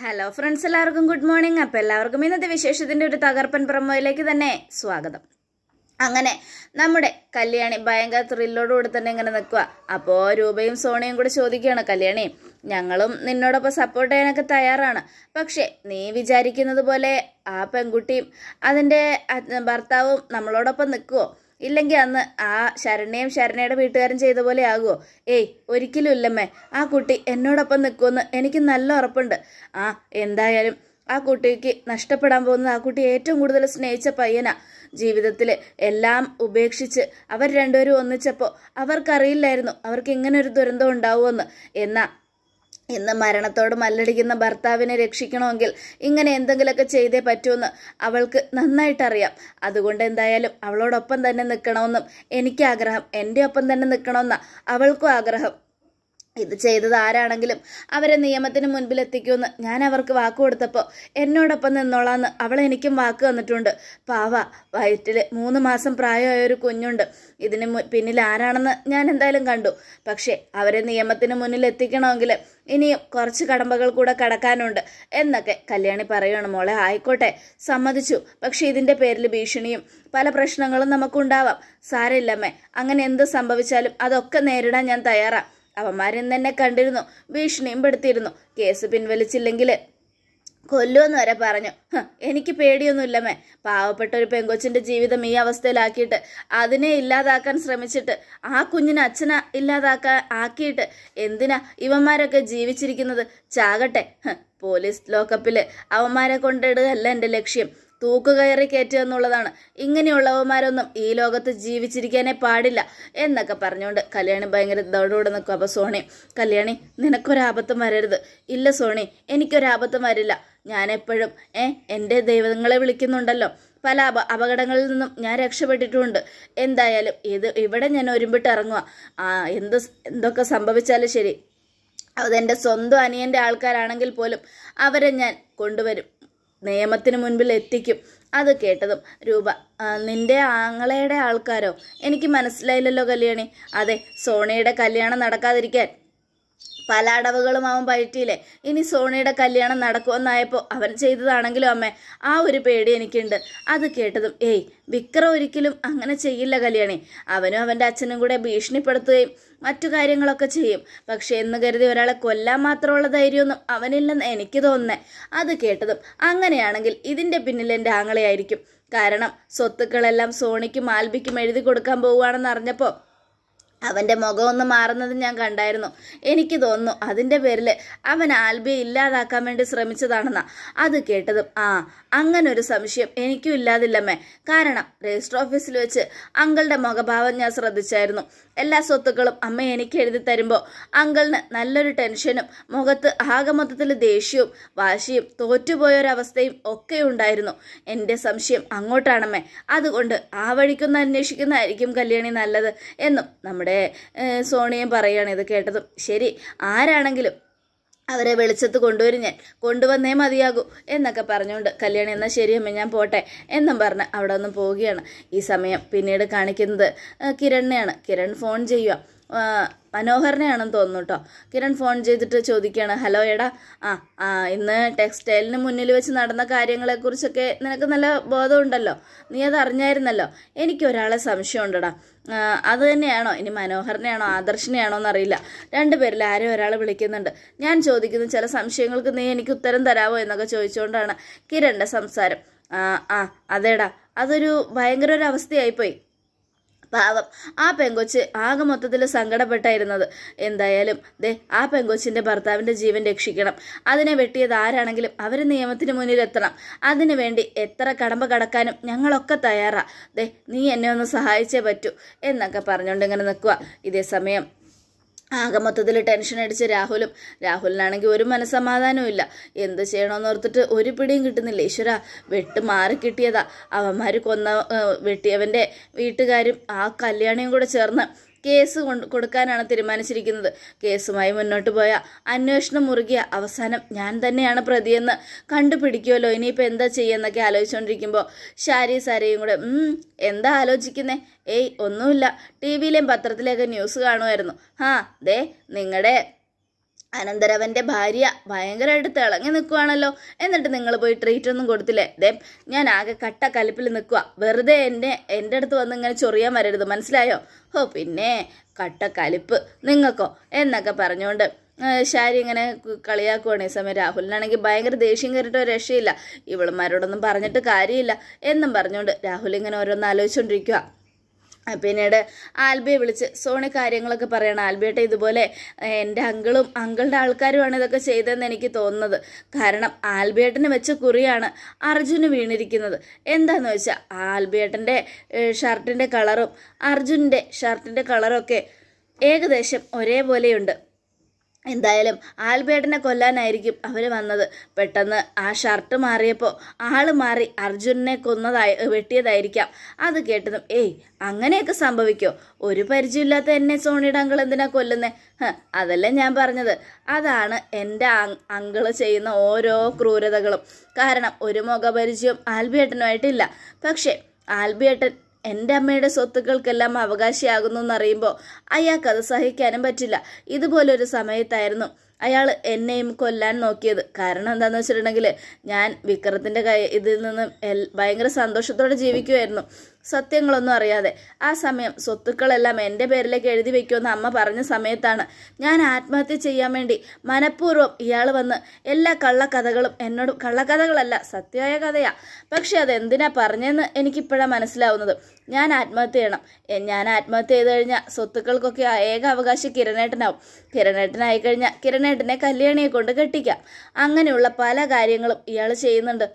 hello friends എല്ലാവർക്കും good morning അപ്പോൾ എല്ലാവർക്കും ഇന്നത്തെ വിശേഷത്തിൻ്റെ ഒരു തകർപ്പൻ പ്രമോയിലേക്ക് തന്നെ സ്വാഗതം അങ്ങനെ നമ്മുടെ കല്യാണി ഭയങ്കര ത്രില്ലോടുകൂടി തന്നെ ഇങ്ങനെ നിൽക്കുക അപ്പോൾ രൂപയും സോണിയും കൂടെ ചോദിക്കുകയാണ് കല്യാണി ഞങ്ങളും നിന്നോടൊപ്പം സപ്പോർട്ട് ചെയ്യാനൊക്കെ തയ്യാറാണ് പക്ഷേ നീ വിചാരിക്കുന്നത് പോലെ ആ പെൺകുട്ടിയും അതിൻ്റെ ഭർത്താവും നമ്മളോടൊപ്പം നിൽക്കുമോ ഇല്ലെങ്കിൽ അന്ന് ആ ശരണ്യയും ശരണയുടെ വീട്ടുകാരും ചെയ്ത പോലെ ആകുമോ ഏയ് ഒരിക്കലും ഇല്ലമ്മേ ആ കുട്ടി എന്നോടൊപ്പം നിൽക്കുമെന്ന് എനിക്ക് നല്ല ഉറപ്പുണ്ട് ആ എന്തായാലും ആ കുട്ടിക്ക് നഷ്ടപ്പെടാൻ പോകുന്നത് ആ കുട്ടി ഏറ്റവും കൂടുതൽ സ്നേഹിച്ച പയ്യനാ ജീവിതത്തിൽ എല്ലാം ഉപേക്ഷിച്ച് അവർ രണ്ടുപേരും ഒന്നിച്ചപ്പോൾ അവർക്കറിയില്ലായിരുന്നു അവർക്ക് ഇങ്ങനൊരു ഒരു ദുരന്തം ഉണ്ടാവുമെന്ന് എന്നാൽ ഇന്ന് മരണത്തോട് മല്ലടിക്കുന്ന ഭർത്താവിനെ രക്ഷിക്കണമെങ്കിൽ ഇങ്ങനെ എന്തെങ്കിലുമൊക്കെ ചെയ്തേ പറ്റുമെന്ന് അവൾക്ക് നന്നായിട്ടറിയാം അതുകൊണ്ട് എന്തായാലും അവളോടൊപ്പം തന്നെ നിൽക്കണമെന്നും എനിക്ക് ആഗ്രഹം എൻ്റെ ഒപ്പം തന്നെ നിൽക്കണമെന്ന അവൾക്കും ആഗ്രഹം ഇത് ചെയ്തത് ആരാണെങ്കിലും അവരെ നിയമത്തിന് മുൻപിലെത്തിക്കുമെന്ന് ഞാൻ അവർക്ക് വാക്ക് കൊടുത്തപ്പോൾ എന്നോടൊപ്പം നിന്നോളാന്ന് അവൾ എനിക്കും വാക്ക് തന്നിട്ടുണ്ട് പാവ വയറ്റിൽ മൂന്ന് മാസം പ്രായമായ ഒരു കുഞ്ഞുണ്ട് ഇതിന് പിന്നിൽ ആരാണെന്ന് ഞാൻ എന്തായാലും കണ്ടു പക്ഷേ അവരെ നിയമത്തിന് മുന്നിൽ എത്തിക്കണമെങ്കിൽ ഇനിയും കുറച്ച് കടമ്പകൾ കൂടെ കടക്കാനുണ്ട് എന്നൊക്കെ കല്യാണി പറയണം മോളെ ആയിക്കോട്ടെ സമ്മതിച്ചു പക്ഷേ ഇതിൻ്റെ പേരിൽ ഭീഷണിയും പല പ്രശ്നങ്ങളും നമുക്കുണ്ടാവാം സാരമില്ലമ്മേ അങ്ങനെ എന്ത് സംഭവിച്ചാലും അതൊക്കെ നേരിടാൻ ഞാൻ തയ്യാറാണ് അവന്മാരിന്ന് തന്നെ കണ്ടിരുന്നു ഭീഷണിയും പെടുത്തിയിരുന്നു കേസ് പിൻവലിച്ചില്ലെങ്കിൽ കൊല്ലുമെന്ന് വരെ പറഞ്ഞു എനിക്ക് പേടിയൊന്നുമില്ലമ്മേ പാവപ്പെട്ട ഒരു പെങ്കൊച്ചിൻ്റെ ജീവിതം ഈ അവസ്ഥയിലാക്കിയിട്ട് അതിനെ ഇല്ലാതാക്കാൻ ശ്രമിച്ചിട്ട് ആ കുഞ്ഞിനെ അച്ഛനെ ഇല്ലാതാക്കാൻ ആക്കിയിട്ട് എന്തിനാ ഇവന്മാരൊക്കെ ജീവിച്ചിരിക്കുന്നത് ചാകട്ടെ പോലീസ് ലോക്കപ്പിൽ അവന്മാരെ കൊണ്ടിടുകയല്ല എൻ്റെ ലക്ഷ്യം തൂക്കുകയറി കയറ്റുക എന്നുള്ളതാണ് ഇങ്ങനെയുള്ളവന്മാരൊന്നും ഈ ലോകത്ത് ജീവിച്ചിരിക്കാനേ പാടില്ല എന്നൊക്കെ പറഞ്ഞുകൊണ്ട് കല്യാണി ഭയങ്കര ദൗഡോടെ നിൽക്കും അപ്പോൾ സോണി കല്യാണി നിനക്കൊരാപത്തും വരരുത് ഇല്ല സോണി എനിക്കൊരാപത്തും വരില്ല ഞാനെപ്പോഴും ഏ എൻ്റെ ദൈവങ്ങളെ വിളിക്കുന്നുണ്ടല്ലോ പല അപ അപകടങ്ങളിൽ നിന്നും ഞാൻ രക്ഷപ്പെട്ടിട്ടുമുണ്ട് എന്തായാലും ഇത് ഇവിടെ ഞാൻ ഒരുമ്പിട്ട് ഇറങ്ങുക ആ എന്ത് എന്തൊക്കെ സംഭവിച്ചാലും ശരി അതെൻ്റെ സ്വന്തം അനിയൻ്റെ ആൾക്കാരാണെങ്കിൽ പോലും അവരെ ഞാൻ കൊണ്ടുവരും നിയമത്തിന് മുൻപിൽ എത്തിക്കും അത് കേട്ടതും രൂപ നിന്റെ ആങ്ങളയുടെ ആൾക്കാരോ എനിക്ക് മനസ്സിലായില്ലല്ലോ കല്യാണി അതെ സോണിയുടെ കല്യാണം നടക്കാതിരിക്കാൻ പല അടവുകളും അവൻ പയറ്റിയില്ലേ ഇനി സോണിയുടെ കല്യാണം നടക്കുമെന്നായപ്പോൾ അവൻ ചെയ്തതാണെങ്കിലും അമ്മേ ആ ഒരു പേടി എനിക്കുണ്ട് അത് കേട്ടതും ഏയ് വിക്രം ഒരിക്കലും അങ്ങനെ ചെയ്യില്ല കല്യാണി അവനും അവൻ്റെ അച്ഛനും കൂടെ ഭീഷണിപ്പെടുത്തുകയും മറ്റു കാര്യങ്ങളൊക്കെ ചെയ്യും പക്ഷേ എന്ന് കരുതി ഒരാളെ കൊല്ലാൻ മാത്രമുള്ള ധൈര്യമൊന്നും അവനില്ലെന്ന് എനിക്ക് തോന്നുന്നേ അത് കേട്ടതും അങ്ങനെയാണെങ്കിൽ ഇതിൻ്റെ പിന്നിൽ എൻ്റെ ആങ്ങളെയായിരിക്കും കാരണം സ്വത്തുക്കളെല്ലാം സോണിക്കും ആൽബിക്കും എഴുതി കൊടുക്കാൻ പോവുകയാണെന്ന് അറിഞ്ഞപ്പോൾ അവൻ്റെ മുഖമൊന്ന് മാറുന്നത് ഞാൻ കണ്ടായിരുന്നു എനിക്ക് തോന്നുന്നു അതിൻ്റെ പേരിൽ അവൻ ആൽബിയെ ഇല്ലാതാക്കാൻ വേണ്ടി ശ്രമിച്ചതാണെന്നാ അത് കേട്ടതും ആ അങ്ങനെ ഒരു സംശയം എനിക്കും ഇല്ലാതില്ലമ്മേ കാരണം രജിസ്റ്റർ ഓഫീസിൽ വെച്ച് അങ്കിളുടെ മുഖഭാവം ഞാൻ ശ്രദ്ധിച്ചായിരുന്നു എല്ലാ സ്വത്തുക്കളും അമ്മ എനിക്ക് എഴുതി തരുമ്പോൾ അങ്കിളിന് നല്ലൊരു ടെൻഷനും മുഖത്ത് ആകെ മൊത്തത്തിൽ ദേഷ്യവും വാശിയും തോറ്റുപോയൊരവസ്ഥയും ഒക്കെ ഉണ്ടായിരുന്നു എൻ്റെ സംശയം അങ്ങോട്ടാണമ്മേ അതുകൊണ്ട് ആ വഴിക്കൊന്ന് അന്വേഷിക്കുന്നതായിരിക്കും കല്യാണി നല്ലത് എന്നും നമ്മുടെ നമ്മുടെ സോണിയും പറയുകയാണ് ഇത് കേട്ടതും ശരി ആരാണെങ്കിലും അവരെ വെളിച്ചത്ത് കൊണ്ടുവരും ഞാൻ കൊണ്ടുവന്നേ മതിയാകൂ എന്നൊക്കെ പറഞ്ഞുകൊണ്ട് കല്യാണി എന്നാൽ ശരിയമ്മ ഞാൻ പോട്ടെ എന്നും പറഞ്ഞ് അവിടെ ഒന്ന് പോവുകയാണ് ഈ സമയം പിന്നീട് കാണിക്കുന്നത് കിരണിനെയാണ് കിരൺ ഫോൺ ചെയ്യുക മനോഹരനെയാണെന്ന് തോന്നുന്നു കേട്ടോ കിരൺ ഫോൺ ചെയ്തിട്ട് ചോദിക്കുകയാണ് ഹലോ എടാ ആ ആ ഇന്ന് ടെക്സ്റ്റൈലിന് മുന്നിൽ വെച്ച് നടന്ന കാര്യങ്ങളെക്കുറിച്ചൊക്കെ നിനക്ക് നല്ല ബോധമുണ്ടല്ലോ നീ അത് അറിഞ്ഞായിരുന്നല്ലോ എനിക്കൊരാളെ സംശയമുണ്ടടാ അത് തന്നെയാണോ ഇനി മനോഹരനെയാണോ ആദർശനെയാണോ എന്നറിയില്ല രണ്ടുപേരിൽ ആരും ഒരാൾ വിളിക്കുന്നുണ്ട് ഞാൻ ചോദിക്കുന്ന ചില സംശയങ്ങൾക്ക് നീ എനിക്ക് ഉത്തരം തരാമോ എന്നൊക്കെ ചോദിച്ചുകൊണ്ടാണ് കിരണിൻ്റെ സംസാരം ആ ആ അതേടാ അതൊരു ഭയങ്കര ഒരു അവസ്ഥയായിപ്പോയി പാവം ആ പെങ്കൊച്ച് ആകെ മൊത്തത്തിൽ സങ്കടപ്പെട്ടായിരുന്നത് എന്തായാലും ദേ ആ പെങ്കൊച്ചിൻ്റെ ഭർത്താവിൻ്റെ ജീവൻ രക്ഷിക്കണം അതിനെ വെട്ടിയത് ആരാണെങ്കിലും അവർ നിയമത്തിന് മുന്നിലെത്തണം വേണ്ടി എത്ര കടമ്പ കടക്കാനും ഞങ്ങളൊക്കെ തയ്യാറാ ദേ നീ എന്നെ ഒന്ന് സഹായിച്ചേ പറ്റൂ എന്നൊക്കെ പറഞ്ഞുകൊണ്ട് ഇങ്ങനെ നിൽക്കുക ഇതേ സമയം ആകെ മൊത്തത്തിൽ ടെൻഷൻ അടിച്ച് രാഹുലും രാഹുലിനാണെങ്കിൽ ഒരു മനസ്സമാധാനവും ഇല്ല എന്ത് ചെയ്യണമെന്ന് ഓർത്തിട്ട് ഒരു പിടിയും കിട്ടുന്നില്ല ഈശ്വര വെട്ട് മാറി കിട്ടിയതാ അവന്മാർ കൊന്ന വെട്ടിയവൻ്റെ വീട്ടുകാരും ആ കല്യാണിയും കൂടെ ചേർന്ന് കേസ് കൊടുക്കാനാണ് തീരുമാനിച്ചിരിക്കുന്നത് കേസുമായി മുന്നോട്ട് പോയ അന്വേഷണം മുറുകിയ അവസാനം ഞാൻ തന്നെയാണ് പ്രതിയെന്ന് കണ്ടുപിടിക്കുമല്ലോ ഇനിയിപ്പോൾ എന്താ ചെയ്യുന്നൊക്കെ ആലോചിച്ചുകൊണ്ടിരിക്കുമ്പോൾ ഷാരി സാരയും കൂടെ എന്താ ആലോചിക്കുന്നേ ഏയ് ഒന്നുമില്ല ടി വിയിലെയും പത്രത്തിലെയൊക്കെ ന്യൂസ് കാണുമായിരുന്നു ആ ദേ നിങ്ങളുടെ അനന്തരവന്റെ ഭാര്യ ഭയങ്കരമായിട്ട് തിളങ്ങി നിൽക്കുവാണല്ലോ എന്നിട്ട് നിങ്ങൾ പോയി ട്രീറ്റ് ഒന്നും കൊടുത്തില്ലേ ദേ ഞാൻ ആകെ കട്ട കലിപ്പിൽ നിൽക്കുക വെറുതെ എന്നെ എൻ്റെ അടുത്ത് വന്ന് ഇങ്ങനെ ചൊറിയാൻ വരരുത് മനസ്സിലായോ ഓ പിന്നെ കട്ട കലിപ്പ് നിങ്ങൾക്കോ എന്നൊക്കെ പറഞ്ഞുകൊണ്ട് ശാരി ഇങ്ങനെ കളിയാക്കുവാണ് ഈ സമയം രാഹുലിനാണെങ്കിൽ ഭയങ്കര ദേഷ്യം കയറിയിട്ട് ഒരു രക്ഷയില്ല ഇവളുമാരോടൊന്നും പറഞ്ഞിട്ട് കാര്യമില്ല എന്നും പറഞ്ഞുകൊണ്ട് രാഹുൽ ഇങ്ങനെ ഓരോന്ന് ആലോചിച്ചുകൊണ്ടിരിക്കുക പിന്നീട് ആൽബിയെ വിളിച്ച് സോണി കാര്യങ്ങളൊക്കെ പറയണം ആൽബിയേട്ട ഇതുപോലെ എൻ്റെ അങ്കിളും അങ്കിളുടെ ആൾക്കാരുമാണ് ഇതൊക്കെ ചെയ്തതെന്ന് എനിക്ക് തോന്നുന്നത് കാരണം ആൽബിയേട്ടന് വെച്ച കുറിയാണ് അർജുന് വീണിരിക്കുന്നത് എന്താണെന്ന് വെച്ചാൽ ആൽബിയേട്ടൻ്റെ ഷർട്ടിൻ്റെ കളറും അർജുൻ്റെ ഷർട്ടിൻ്റെ കളറും ഒക്കെ ഏകദേശം ഒരേപോലെയുണ്ട് എന്തായാലും ആൽബേട്ടനെ കൊല്ലാനായിരിക്കും അവർ വന്നത് പെട്ടെന്ന് ആ ഷർട്ട് മാറിയപ്പോൾ ആൾ മാറി അർജുനനെ കൊന്നതായി വെട്ടിയതായിരിക്കാം അത് കേട്ടതും ഏയ് അങ്ങനെയൊക്കെ സംഭവിക്കോ ഒരു പരിചയമില്ലാത്ത എന്നെ സോണിയുടെ അങ്കിൾ എന്തിനാ കൊല്ലുന്നേ അതല്ല ഞാൻ പറഞ്ഞത് അതാണ് എൻ്റെ അങ്കിള് ചെയ്യുന്ന ഓരോ ക്രൂരതകളും കാരണം ഒരു മുഖപരിചയം ആൽബേട്ടനുമായിട്ടില്ല പക്ഷേ ആൽബേട്ടൻ എൻ്റെ അമ്മയുടെ സ്വത്തുക്കൾക്കെല്ലാം അവകാശിയാകുന്നു എന്നറിയുമ്പോൾ അയാൾക്ക് അത് സഹിക്കാനും പറ്റില്ല ഇതുപോലൊരു സമയത്തായിരുന്നു അയാൾ എന്നെയും കൊല്ലാൻ നോക്കിയത് കാരണം എന്താണെന്ന് വെച്ചിട്ടുണ്ടെങ്കിൽ ഞാൻ വിക്രത്തിൻ്റെ കൈ ഇതിൽ നിന്ന് ഭയങ്കര സന്തോഷത്തോടെ ജീവിക്കുമായിരുന്നു സത്യങ്ങളൊന്നും അറിയാതെ ആ സമയം സ്വത്തുക്കളെല്ലാം എൻ്റെ പേരിലേക്ക് എഴുതി വയ്ക്കുമെന്ന് അമ്മ പറഞ്ഞ സമയത്താണ് ഞാൻ ആത്മഹത്യ ചെയ്യാൻ വേണ്ടി മനഃപൂർവ്വം ഇയാൾ വന്ന് എല്ലാ കള്ളക്കഥകളും എന്നോട് കള്ളക്കഥകളല്ല സത്യമായ കഥയാ പക്ഷെ അതെന്തിനാ പറഞ്ഞതെന്ന് എനിക്കിപ്പോഴാണ് മനസ്സിലാവുന്നത് ഞാൻ ആത്മഹത്യ ചെയ്യണം ഞാൻ ആത്മഹത്യ ചെയ്ത് കഴിഞ്ഞാൽ സ്വത്തുക്കൾക്കൊക്കെ ഏക അവകാശം കിരണേട്ടനാവും കിരണേട്ടനായി കഴിഞ്ഞാൽ കിരണേട്ടനെ കല്യാണിയെ കൊണ്ട് കെട്ടിക്കാം അങ്ങനെയുള്ള പല കാര്യങ്ങളും ഇയാൾ ചെയ്യുന്നുണ്ട്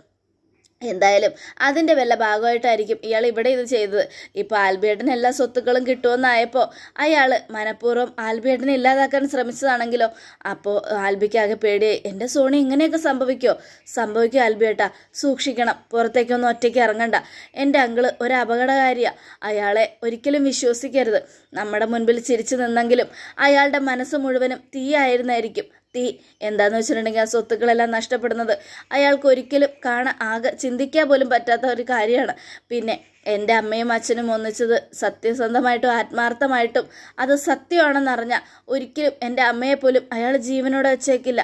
എന്തായാലും അതിൻ്റെ വല്ല ഭാഗമായിട്ടായിരിക്കും ഇയാൾ ഇവിടെ ഇത് ചെയ്തത് ഇപ്പോൾ ആൽബിയേട്ടന് എല്ലാ സ്വത്തുക്കളും കിട്ടുമെന്നായപ്പോൾ അയാൾ മനഃപൂർവ്വം ആൽബിയേട്ടനെ ഇല്ലാതാക്കാൻ ശ്രമിച്ചതാണെങ്കിലോ അപ്പോൾ ആൽബിക്കാകെ പേടിയായി എൻ്റെ സോണി ഇങ്ങനെയൊക്കെ സംഭവിക്കോ സംഭവിക്കോ ആൽബിയേട്ട സൂക്ഷിക്കണം പുറത്തേക്കൊന്നും ഒറ്റയ്ക്ക് ഇറങ്ങണ്ട എൻ്റെ അങ്കിള് ഒരു അപകടകാരിയാണ് അയാളെ ഒരിക്കലും വിശ്വസിക്കരുത് നമ്മുടെ മുൻപിൽ ചിരിച്ചു നിന്നെങ്കിലും അയാളുടെ മനസ്സ് മുഴുവനും തീയായിരുന്നായിരിക്കും വ്യക്തി എന്താന്ന് വെച്ചിട്ടുണ്ടെങ്കിൽ ആ സ്വത്തുക്കളെല്ലാം നഷ്ടപ്പെടുന്നത് അയാൾക്ക് ഒരിക്കലും കാണാൻ ആകെ ചിന്തിക്കാൻ പോലും പറ്റാത്ത ഒരു കാര്യമാണ് പിന്നെ എൻ്റെ അമ്മയും അച്ഛനും ഒന്നിച്ചത് സത്യസന്ധമായിട്ടും ആത്മാർത്ഥമായിട്ടും അത് സത്യമാണെന്നറിഞ്ഞ ഒരിക്കലും എൻ്റെ അമ്മയെ പോലും അയാൾ ജീവനോടെ വെച്ചേക്കില്ല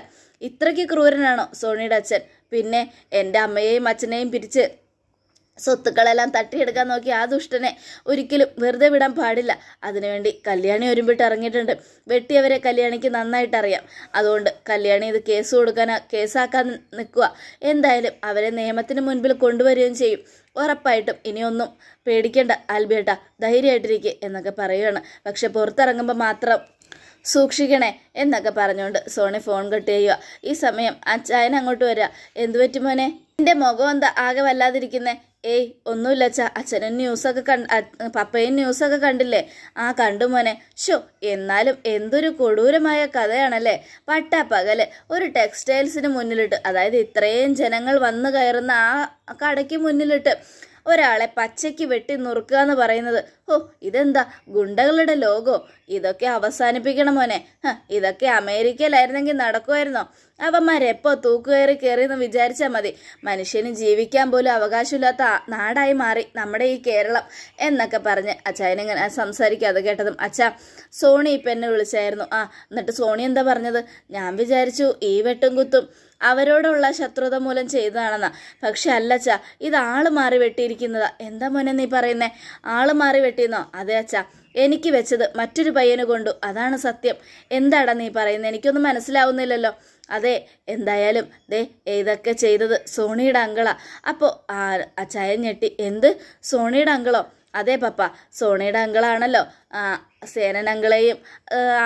ഇത്രയ്ക്ക് ക്രൂരനാണോ സോണിയുടെ അച്ഛൻ പിന്നെ എൻ്റെ അമ്മയെയും അച്ഛനെയും പിരിച്ച് സ്വത്തുക്കളെല്ലാം തട്ടിയെടുക്കാൻ നോക്കി ആ ദുഷ്ടനെ ഒരിക്കലും വെറുതെ വിടാൻ പാടില്ല അതിനുവേണ്ടി കല്യാണി ഒരുമ്പിട്ട് ഇറങ്ങിയിട്ടുണ്ട് വെട്ടിയവരെ കല്യാണിക്ക് നന്നായിട്ട് അറിയാം അതുകൊണ്ട് കല്യാണി ഇത് കേസ് കൊടുക്കാൻ കേസാക്കാൻ നിൽക്കുക എന്തായാലും അവരെ നിയമത്തിന് മുൻപിൽ കൊണ്ടുവരികയും ചെയ്യും ഉറപ്പായിട്ടും ഇനിയൊന്നും പേടിക്കേണ്ട ആൽബിയേട്ട ധൈര്യമായിട്ടിരിക്കുക എന്നൊക്കെ പറയുകയാണ് പക്ഷെ പുറത്തിറങ്ങുമ്പോൾ മാത്രം സൂക്ഷിക്കണേ എന്നൊക്കെ പറഞ്ഞുകൊണ്ട് സോണി ഫോൺ കട്ട് ചെയ്യുക ഈ സമയം അച്ചായൻ അങ്ങോട്ട് വരിക എന്തു പറ്റുമോനെ എൻ്റെ മുഖം എന്താ ആകെ വല്ലാതിരിക്കുന്നേ ഏയ് ഒന്നുമില്ല അച്ഛ അച്ഛനും ന്യൂസൊക്കെ കണ്ട് പപ്പയും ന്യൂസൊക്കെ കണ്ടില്ലേ ആ കണ്ടു മോനെ ഷോ എന്നാലും എന്തൊരു കൊടൂരമായ കഥയാണല്ലേ പട്ടാപ്പകല് ഒരു ടെക്സ്റ്റൈൽസിന് മുന്നിലിട്ട് അതായത് ഇത്രയും ജനങ്ങൾ വന്നു കയറുന്ന ആ കടയ്ക്ക് മുന്നിലിട്ട് ഒരാളെ പച്ചയ്ക്ക് വെട്ടി നുറുക്കുക എന്ന് പറയുന്നത് ഓ ഇതെന്താ ഗുണ്ടകളുടെ ലോകോ ഇതൊക്കെ അവസാനിപ്പിക്കണം മോനെ ഇതൊക്കെ അമേരിക്കയിലായിരുന്നെങ്കിൽ നടക്കുമായിരുന്നോ അവന്മാരെപ്പോ തൂക്കുകയറി കയറിയെന്ന് വിചാരിച്ചാൽ മതി മനുഷ്യന് ജീവിക്കാൻ പോലും അവകാശമില്ലാത്ത നാടായി മാറി നമ്മുടെ ഈ കേരളം എന്നൊക്കെ പറഞ്ഞ് അച്ചായനിങ്ങനെ സംസാരിക്കാതെ കേട്ടതും അച്ഛ സോണി ഇപ്പം എന്നെ വിളിച്ചായിരുന്നു ആ എന്നിട്ട് സോണി എന്താ പറഞ്ഞത് ഞാൻ വിചാരിച്ചു ഈ വെട്ടും കുത്തും അവരോടുള്ള ശത്രുത മൂലം ചെയ്തതാണെന്നാ പക്ഷെ അല്ലച്ചാ ഇത് ആള് മാറി വെട്ടിയിരിക്കുന്നതാ എന്താ മോനെ നീ പറയുന്നേ ആള് മാറി വെട്ടിയെന്നോ അതെ അച്ഛാ എനിക്ക് വെച്ചത് മറ്റൊരു പയ്യനു കൊണ്ടു അതാണ് സത്യം എന്താടാ നീ പറയുന്നത് എനിക്കൊന്നും മനസ്സിലാവുന്നില്ലല്ലോ അതെ എന്തായാലും ദേ ഏതൊക്കെ ചെയ്തത് സോണിയുടെ അങ്കള അപ്പോൾ അച്ചായൻ ഞെട്ടി എന്ത് സോണിയുടെ അങ്കളോ അതെ പപ്പ സോണിയുടെ അങ്കളാണല്ലോ സേനൻ അങ്കളെയും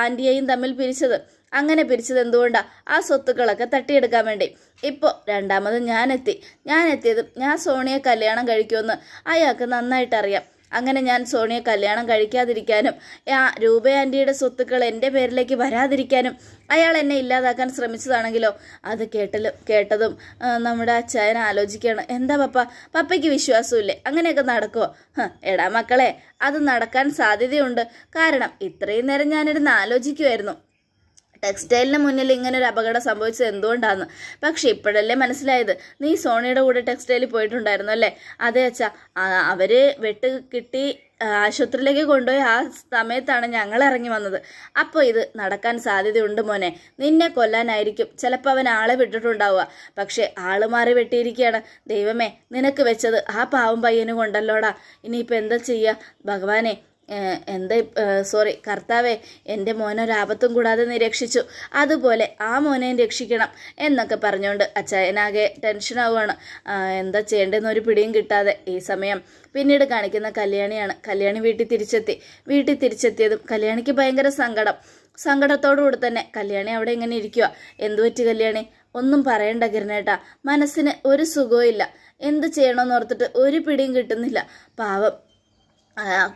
ആൻറ്റിയെയും തമ്മിൽ പിരിച്ചത് അങ്ങനെ പിരിച്ചത് എന്തുകൊണ്ടാണ് ആ സ്വത്തുക്കളൊക്കെ തട്ടിയെടുക്കാൻ വേണ്ടി ഇപ്പോൾ രണ്ടാമത് ഞാനെത്തി ഞാനെത്തിയതും ഞാൻ സോണിയെ കല്യാണം കഴിക്കുമെന്ന് അയാൾക്ക് നന്നായിട്ടറിയാം അങ്ങനെ ഞാൻ സോണിയെ കല്യാണം കഴിക്കാതിരിക്കാനും ആ രൂപ ആൻറ്റിയുടെ സ്വത്തുക്കൾ എൻ്റെ പേരിലേക്ക് വരാതിരിക്കാനും അയാൾ എന്നെ ഇല്ലാതാക്കാൻ ശ്രമിച്ചതാണെങ്കിലോ അത് കേട്ടലും കേട്ടതും നമ്മുടെ അച്ചായൻ ആലോചിക്കുകയാണ് എന്താ പപ്പ പപ്പയ്ക്ക് വിശ്വാസമില്ലേ അങ്ങനെയൊക്കെ നടക്കുമോ എടാ മക്കളെ അത് നടക്കാൻ സാധ്യതയുണ്ട് കാരണം ഇത്രയും നേരം ഞാനിരുന്ന് ആലോചിക്കുമായിരുന്നു ടെക്സ്റ്റൈലിന് മുന്നിൽ ഇങ്ങനെ ഒരു അപകടം സംഭവിച്ചത് എന്തുകൊണ്ടാണെന്ന് പക്ഷെ ഇപ്പോഴല്ലേ മനസ്സിലായത് നീ സോണിയുടെ കൂടെ ടെക്സ്റ്റൈലിൽ പോയിട്ടുണ്ടായിരുന്നു അല്ലേ അതെ അച്ഛാ അവർ വെട്ട് കിട്ടി ആശുപത്രിയിലേക്ക് കൊണ്ടുപോയി ആ സമയത്താണ് ഞങ്ങൾ ഇറങ്ങി വന്നത് അപ്പോൾ ഇത് നടക്കാൻ സാധ്യതയുണ്ട് മോനെ നിന്നെ കൊല്ലാനായിരിക്കും ചിലപ്പോൾ അവൻ ആളെ വിട്ടിട്ടുണ്ടാവുക പക്ഷേ ആൾ മാറി വെട്ടിയിരിക്കുകയാണ് ദൈവമേ നിനക്ക് വെച്ചത് ആ പാവം പയ്യനും കൊണ്ടല്ലോടാ ഇനിയിപ്പോൾ എന്താ ചെയ്യുക ഭഗവാനെ എന്താ സോറി കർത്താവെ എൻ്റെ മോനൊരാപത്തും കൂടാതെ നിരക്ഷിച്ചു അതുപോലെ ആ മോനെ രക്ഷിക്കണം എന്നൊക്കെ പറഞ്ഞുകൊണ്ട് അച്ചായനാകെ ടെൻഷനാവുകയാണ് എന്താ ചെയ്യേണ്ടതെന്ന് ഒരു പിടിയും കിട്ടാതെ ഈ സമയം പിന്നീട് കാണിക്കുന്ന കല്യാണിയാണ് കല്യാണി വീട്ടിൽ തിരിച്ചെത്തി വീട്ടിൽ തിരിച്ചെത്തിയതും കല്യാണിക്ക് ഭയങ്കര സങ്കടം സങ്കടത്തോടുകൂടി തന്നെ കല്യാണി അവിടെ ഇങ്ങനെ ഇരിക്കുക എന്തു പറ്റി കല്യാണി ഒന്നും പറയണ്ട കിരണേട്ടാ മനസ്സിന് ഒരു സുഖവും ഇല്ല എന്ത് ചെയ്യണമെന്ന് ഓർത്തിട്ട് ഒരു പിടിയും കിട്ടുന്നില്ല പാവം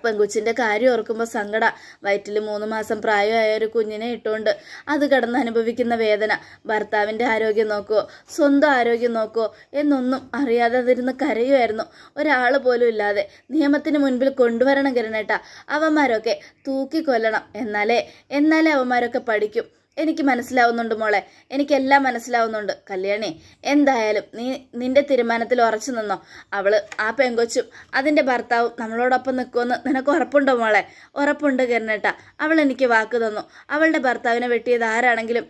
പെങ്കുച്ചിൻ്റെ കാര്യം ഓർക്കുമ്പോൾ സങ്കട വയറ്റിൽ മൂന്ന് മാസം പ്രായമായ ഒരു കുഞ്ഞിനെ ഇട്ടുകൊണ്ട് അത് കടന്ന് അനുഭവിക്കുന്ന വേദന ഭർത്താവിൻ്റെ ആരോഗ്യം നോക്കുമോ സ്വന്തം ആരോഗ്യം നോക്കുമോ എന്നൊന്നും അറിയാതെ അതിരുന്ന് കരയുമായിരുന്നു ഒരാൾ പോലും ഇല്ലാതെ നിയമത്തിന് മുൻപിൽ കൊണ്ടുവരണം കിരണേട്ട അവന്മാരൊക്കെ തൂക്കിക്കൊല്ലണം എന്നാലേ എന്നാലേ അവന്മാരൊക്കെ പഠിക്കും എനിക്ക് മനസ്സിലാവുന്നുണ്ട് മോളെ എനിക്കെല്ലാം മനസ്സിലാവുന്നുണ്ട് കല്യാണി എന്തായാലും നീ നിന്റെ തീരുമാനത്തിൽ ഉറച്ചു നിന്നോ അവള് ആ പെങ്കൊച്ചും അതിന്റെ ഭർത്താവും നമ്മളോടൊപ്പം നിൽക്കുമെന്ന് നിനക്ക് ഉറപ്പുണ്ടോ മോളെ ഉറപ്പുണ്ട് കരുണേട്ട അവൾ എനിക്ക് വാക്ക് തന്നു അവളുടെ ഭർത്താവിനെ വെട്ടിയത് ആരാണെങ്കിലും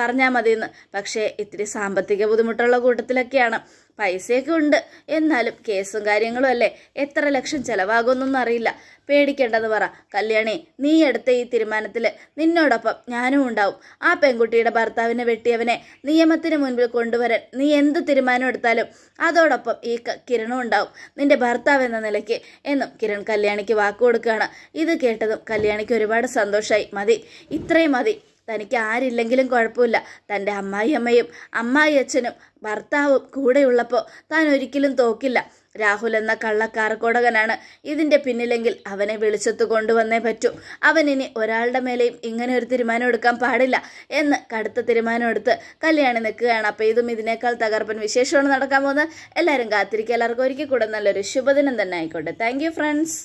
പറഞ്ഞാൽ മതിയെന്ന് പക്ഷേ ഇത്തിരി സാമ്പത്തിക ബുദ്ധിമുട്ടുള്ള കൂട്ടത്തിലൊക്കെയാണ് പൈസയൊക്കെ ഉണ്ട് എന്നാലും കേസും കാര്യങ്ങളും അല്ലേ എത്ര ലക്ഷം ചെലവാകുമെന്നൊന്നും അറിയില്ല പേടിക്കേണ്ടെന്ന് പറ കല്യാണി നീ എടുത്ത ഈ തീരുമാനത്തിൽ നിന്നോടൊപ്പം ഞാനും ഉണ്ടാവും ആ പെൺകുട്ടിയുടെ ഭർത്താവിനെ വെട്ടിയവനെ നിയമത്തിന് മുൻപിൽ കൊണ്ടുവരാൻ നീ എന്ത് തീരുമാനം എടുത്താലും അതോടൊപ്പം ഈ കിരണും ഉണ്ടാവും നിന്റെ ഭർത്താവ് എന്ന നിലയ്ക്ക് എന്നും കിരൺ കല്യാണിക്ക് വാക്കുകൊടുക്കുകയാണ് ഇത് കേട്ടതും കല്യാണിക്ക് ഒരുപാട് സന്തോഷമായി മതി ഇത്രയും മതി തനിക്ക് ആരില്ലെങ്കിലും കുഴപ്പമില്ല തൻ്റെ അമ്മായിയമ്മയും അച്ഛനും ഭർത്താവും കൂടെയുള്ളപ്പോൾ താൻ ഒരിക്കലും തോക്കില്ല രാഹുൽ എന്ന കള്ളക്കാർക്കോടകനാണ് ഇതിൻ്റെ പിന്നിലെങ്കിൽ അവനെ വെളിച്ചത്ത് കൊണ്ടുവന്നേ പറ്റൂ അവൻ ഇനി ഒരാളുടെ മേലെയും ഇങ്ങനെ ഒരു തീരുമാനം എടുക്കാൻ പാടില്ല എന്ന് കടുത്ത തീരുമാനം എടുത്ത് കല്യാണി നിൽക്കുകയാണ് അപ്പോൾ ഇതും ഇതിനേക്കാൾ തകർപ്പൻ വിശേഷമാണ് നടക്കാൻ പോകുന്നത് എല്ലാവരും കാത്തിരിക്കുക എല്ലാവർക്കും ഒരിക്കൽ കൂടെ നല്ലൊരു ശുഭദിനം തന്നെ ആയിക്കോട്ടെ താങ്ക് ഫ്രണ്ട്സ്